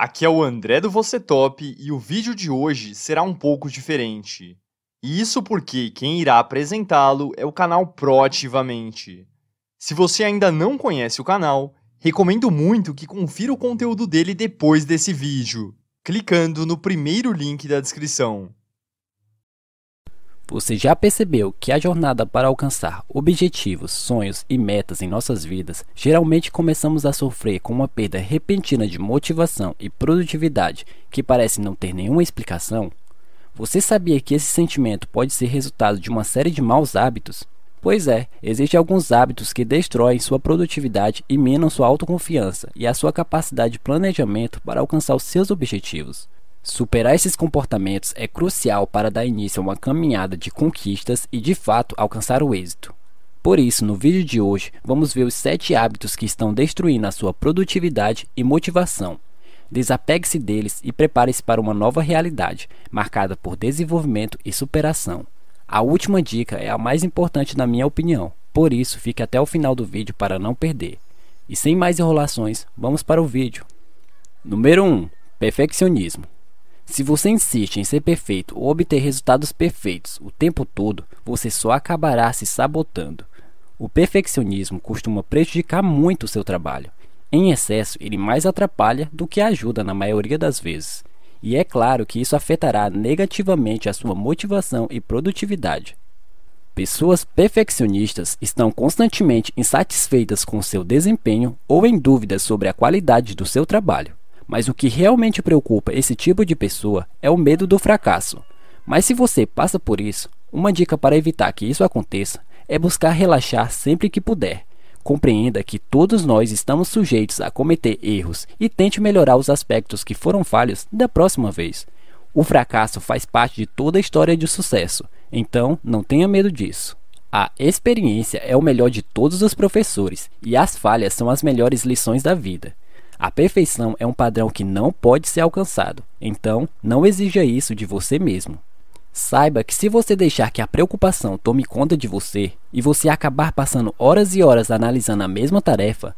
Aqui é o André do Você Top e o vídeo de hoje será um pouco diferente. E isso porque quem irá apresentá-lo é o canal Proativamente. Se você ainda não conhece o canal, recomendo muito que confira o conteúdo dele depois desse vídeo, clicando no primeiro link da descrição. Você já percebeu que a jornada para alcançar objetivos, sonhos e metas em nossas vidas geralmente começamos a sofrer com uma perda repentina de motivação e produtividade que parece não ter nenhuma explicação? Você sabia que esse sentimento pode ser resultado de uma série de maus hábitos? Pois é, existem alguns hábitos que destroem sua produtividade e minam sua autoconfiança e a sua capacidade de planejamento para alcançar os seus objetivos. Superar esses comportamentos é crucial para dar início a uma caminhada de conquistas e de fato alcançar o êxito. Por isso, no vídeo de hoje, vamos ver os 7 hábitos que estão destruindo a sua produtividade e motivação. Desapegue-se deles e prepare-se para uma nova realidade, marcada por desenvolvimento e superação. A última dica é a mais importante na minha opinião, por isso fique até o final do vídeo para não perder. E sem mais enrolações, vamos para o vídeo. Número 1 Perfeccionismo se você insiste em ser perfeito ou obter resultados perfeitos o tempo todo, você só acabará se sabotando. O perfeccionismo costuma prejudicar muito o seu trabalho. Em excesso, ele mais atrapalha do que ajuda na maioria das vezes. E é claro que isso afetará negativamente a sua motivação e produtividade. Pessoas perfeccionistas estão constantemente insatisfeitas com seu desempenho ou em dúvidas sobre a qualidade do seu trabalho. Mas o que realmente preocupa esse tipo de pessoa é o medo do fracasso. Mas se você passa por isso, uma dica para evitar que isso aconteça é buscar relaxar sempre que puder. Compreenda que todos nós estamos sujeitos a cometer erros e tente melhorar os aspectos que foram falhos da próxima vez. O fracasso faz parte de toda a história de sucesso, então não tenha medo disso. A experiência é o melhor de todos os professores e as falhas são as melhores lições da vida. A perfeição é um padrão que não pode ser alcançado, então não exija isso de você mesmo. Saiba que se você deixar que a preocupação tome conta de você e você acabar passando horas e horas analisando a mesma tarefa,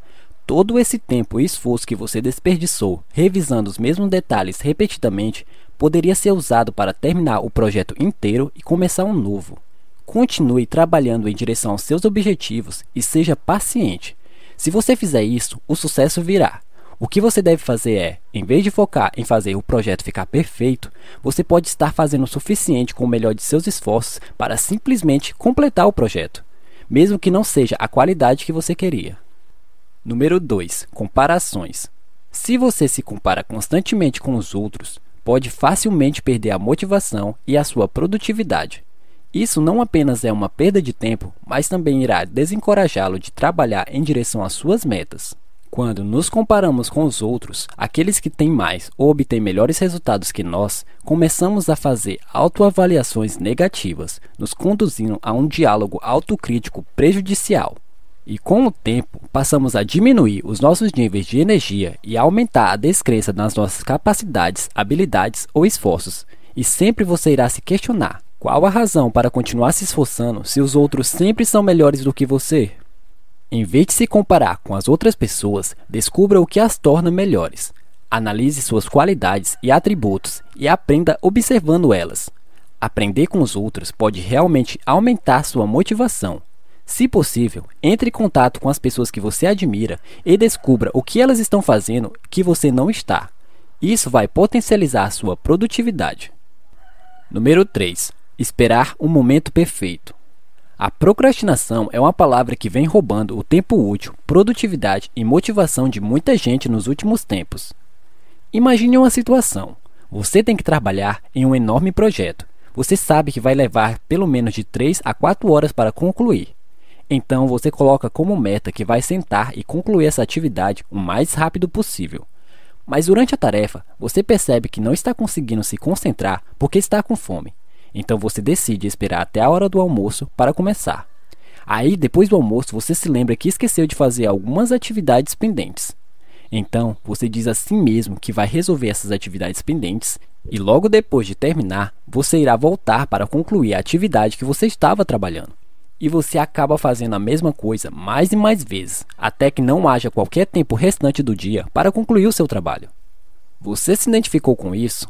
todo esse tempo e esforço que você desperdiçou revisando os mesmos detalhes repetidamente poderia ser usado para terminar o projeto inteiro e começar um novo. Continue trabalhando em direção aos seus objetivos e seja paciente. Se você fizer isso, o sucesso virá. O que você deve fazer é, em vez de focar em fazer o projeto ficar perfeito, você pode estar fazendo o suficiente com o melhor de seus esforços para simplesmente completar o projeto, mesmo que não seja a qualidade que você queria. Número 2. Comparações. Se você se compara constantemente com os outros, pode facilmente perder a motivação e a sua produtividade. Isso não apenas é uma perda de tempo, mas também irá desencorajá-lo de trabalhar em direção às suas metas. Quando nos comparamos com os outros, aqueles que têm mais ou obtêm melhores resultados que nós, começamos a fazer autoavaliações negativas, nos conduzindo a um diálogo autocrítico prejudicial. E com o tempo, passamos a diminuir os nossos níveis de energia e a aumentar a descrença nas nossas capacidades, habilidades ou esforços. E sempre você irá se questionar: qual a razão para continuar se esforçando se os outros sempre são melhores do que você? Em vez de se comparar com as outras pessoas, descubra o que as torna melhores. Analise suas qualidades e atributos e aprenda observando elas. Aprender com os outros pode realmente aumentar sua motivação. Se possível, entre em contato com as pessoas que você admira e descubra o que elas estão fazendo que você não está. Isso vai potencializar sua produtividade. Número 3. Esperar o um momento perfeito. A procrastinação é uma palavra que vem roubando o tempo útil, produtividade e motivação de muita gente nos últimos tempos. Imagine uma situação: você tem que trabalhar em um enorme projeto. Você sabe que vai levar pelo menos de 3 a 4 horas para concluir. Então você coloca como meta que vai sentar e concluir essa atividade o mais rápido possível. Mas durante a tarefa, você percebe que não está conseguindo se concentrar porque está com fome. Então você decide esperar até a hora do almoço para começar. Aí, depois do almoço, você se lembra que esqueceu de fazer algumas atividades pendentes. Então, você diz a si mesmo que vai resolver essas atividades pendentes e logo depois de terminar, você irá voltar para concluir a atividade que você estava trabalhando. E você acaba fazendo a mesma coisa mais e mais vezes, até que não haja qualquer tempo restante do dia para concluir o seu trabalho. Você se identificou com isso?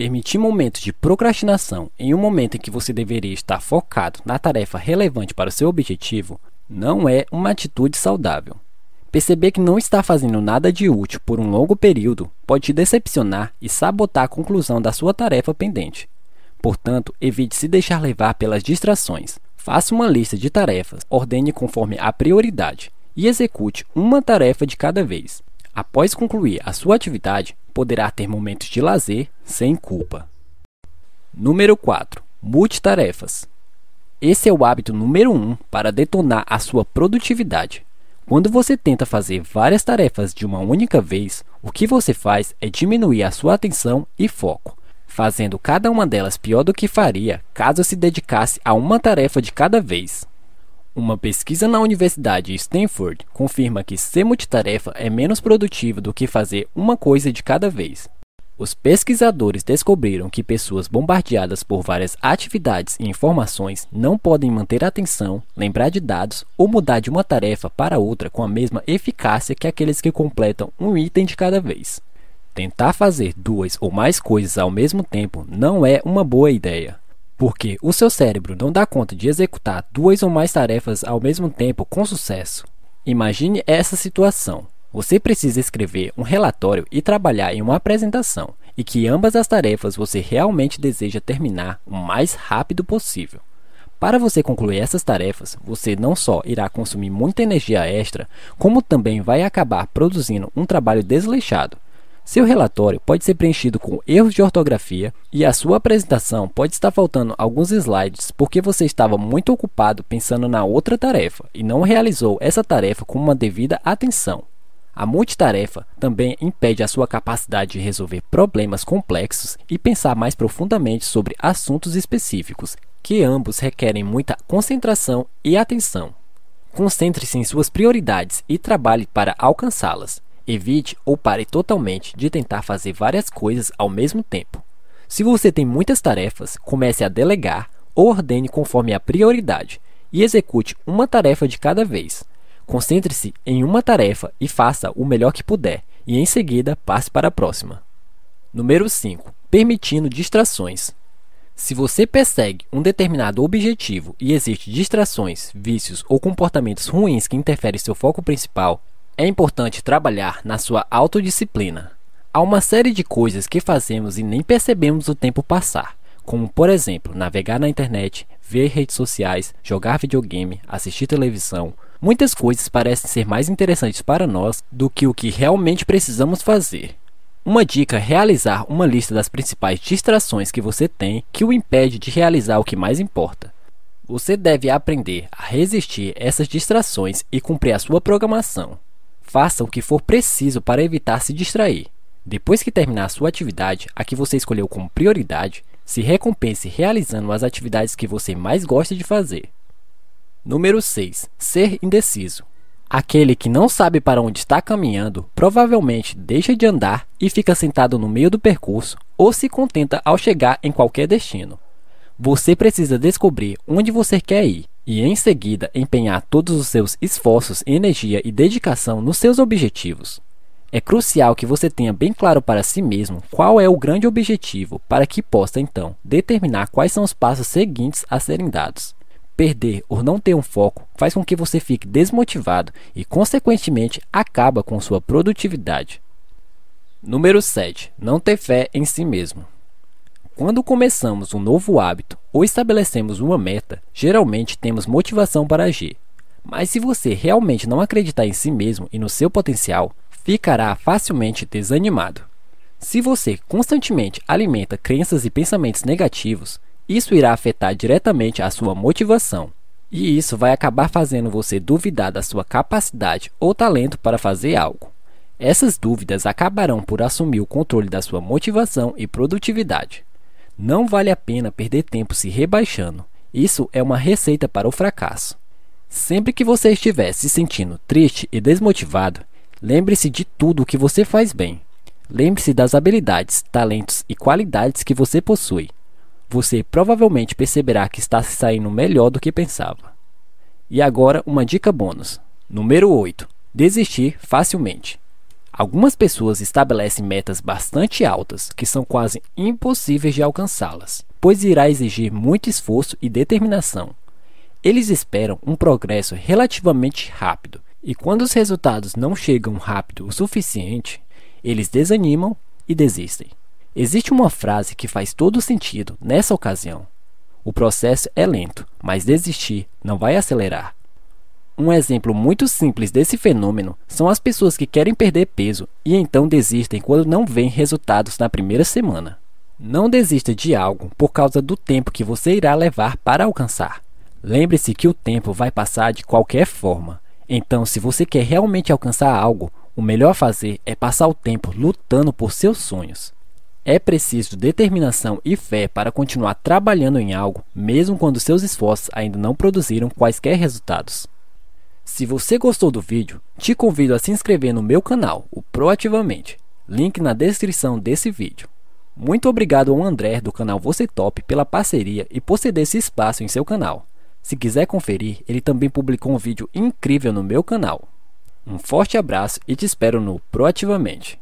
Permitir momentos de procrastinação em um momento em que você deveria estar focado na tarefa relevante para o seu objetivo não é uma atitude saudável. Perceber que não está fazendo nada de útil por um longo período pode te decepcionar e sabotar a conclusão da sua tarefa pendente. Portanto, evite se deixar levar pelas distrações. Faça uma lista de tarefas, ordene conforme a prioridade e execute uma tarefa de cada vez. Após concluir a sua atividade, poderá ter momentos de lazer sem culpa. Número 4. Multitarefas. Esse é o hábito número 1 um para detonar a sua produtividade. Quando você tenta fazer várias tarefas de uma única vez, o que você faz é diminuir a sua atenção e foco, fazendo cada uma delas pior do que faria caso se dedicasse a uma tarefa de cada vez. Uma pesquisa na Universidade Stanford confirma que ser multitarefa é menos produtivo do que fazer uma coisa de cada vez. Os pesquisadores descobriram que pessoas bombardeadas por várias atividades e informações não podem manter atenção, lembrar de dados ou mudar de uma tarefa para outra com a mesma eficácia que aqueles que completam um item de cada vez. Tentar fazer duas ou mais coisas ao mesmo tempo não é uma boa ideia porque o seu cérebro não dá conta de executar duas ou mais tarefas ao mesmo tempo com sucesso. Imagine essa situação. Você precisa escrever um relatório e trabalhar em uma apresentação, e que ambas as tarefas você realmente deseja terminar o mais rápido possível. Para você concluir essas tarefas, você não só irá consumir muita energia extra, como também vai acabar produzindo um trabalho desleixado, seu relatório pode ser preenchido com erros de ortografia e a sua apresentação pode estar faltando alguns slides porque você estava muito ocupado pensando na outra tarefa e não realizou essa tarefa com uma devida atenção. A multitarefa também impede a sua capacidade de resolver problemas complexos e pensar mais profundamente sobre assuntos específicos, que ambos requerem muita concentração e atenção. Concentre-se em suas prioridades e trabalhe para alcançá-las. Evite ou pare totalmente de tentar fazer várias coisas ao mesmo tempo. Se você tem muitas tarefas, comece a delegar ou ordene conforme a prioridade e execute uma tarefa de cada vez. Concentre-se em uma tarefa e faça o melhor que puder, e em seguida passe para a próxima. Número 5. Permitindo distrações. Se você persegue um determinado objetivo e existe distrações, vícios ou comportamentos ruins que interferem seu foco principal, é importante trabalhar na sua autodisciplina. Há uma série de coisas que fazemos e nem percebemos o tempo passar, como, por exemplo, navegar na internet, ver redes sociais, jogar videogame, assistir televisão. Muitas coisas parecem ser mais interessantes para nós do que o que realmente precisamos fazer. Uma dica é realizar uma lista das principais distrações que você tem que o impede de realizar o que mais importa. Você deve aprender a resistir essas distrações e cumprir a sua programação. Faça o que for preciso para evitar se distrair. Depois que terminar a sua atividade, a que você escolheu como prioridade, se recompense realizando as atividades que você mais gosta de fazer. Número 6. Ser indeciso. Aquele que não sabe para onde está caminhando provavelmente deixa de andar e fica sentado no meio do percurso ou se contenta ao chegar em qualquer destino. Você precisa descobrir onde você quer ir e em seguida empenhar todos os seus esforços, energia e dedicação nos seus objetivos. É crucial que você tenha bem claro para si mesmo qual é o grande objetivo, para que possa então determinar quais são os passos seguintes a serem dados. Perder ou não ter um foco faz com que você fique desmotivado e, consequentemente, acaba com sua produtividade. Número 7. Não ter fé em si mesmo. Quando começamos um novo hábito ou estabelecemos uma meta, geralmente temos motivação para agir. Mas se você realmente não acreditar em si mesmo e no seu potencial, ficará facilmente desanimado. Se você constantemente alimenta crenças e pensamentos negativos, isso irá afetar diretamente a sua motivação. E isso vai acabar fazendo você duvidar da sua capacidade ou talento para fazer algo. Essas dúvidas acabarão por assumir o controle da sua motivação e produtividade. Não vale a pena perder tempo se rebaixando. Isso é uma receita para o fracasso. Sempre que você estiver se sentindo triste e desmotivado, lembre-se de tudo o que você faz bem. Lembre-se das habilidades, talentos e qualidades que você possui. Você provavelmente perceberá que está se saindo melhor do que pensava. E agora, uma dica bônus. Número 8. Desistir facilmente. Algumas pessoas estabelecem metas bastante altas que são quase impossíveis de alcançá-las, pois irá exigir muito esforço e determinação. Eles esperam um progresso relativamente rápido, e quando os resultados não chegam rápido o suficiente, eles desanimam e desistem. Existe uma frase que faz todo sentido nessa ocasião: O processo é lento, mas desistir não vai acelerar. Um exemplo muito simples desse fenômeno são as pessoas que querem perder peso e então desistem quando não vêem resultados na primeira semana. Não desista de algo por causa do tempo que você irá levar para alcançar. Lembre-se que o tempo vai passar de qualquer forma. Então, se você quer realmente alcançar algo, o melhor a fazer é passar o tempo lutando por seus sonhos. É preciso determinação e fé para continuar trabalhando em algo, mesmo quando seus esforços ainda não produziram quaisquer resultados. Se você gostou do vídeo, te convido a se inscrever no meu canal, o Proativamente. Link na descrição desse vídeo. Muito obrigado ao André do canal Você Top pela parceria e por ceder esse espaço em seu canal. Se quiser conferir, ele também publicou um vídeo incrível no meu canal. Um forte abraço e te espero no Proativamente.